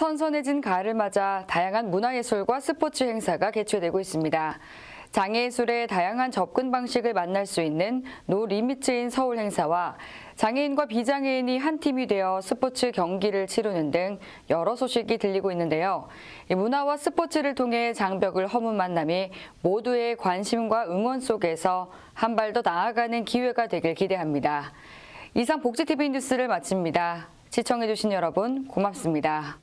선선해진 가을을 맞아 다양한 문화예술과 스포츠 행사가 개최되고 있습니다. 장애예술의 다양한 접근 방식을 만날 수 있는 노 리미츠인 서울 행사와 장애인과 비장애인이 한 팀이 되어 스포츠 경기를 치르는 등 여러 소식이 들리고 있는데요. 문화와 스포츠를 통해 장벽을 허문 만남이 모두의 관심과 응원 속에서 한 발 더 나아가는 기회가 되길 기대합니다. 이상 복지TV 뉴스를 마칩니다. 시청해주신 여러분 고맙습니다.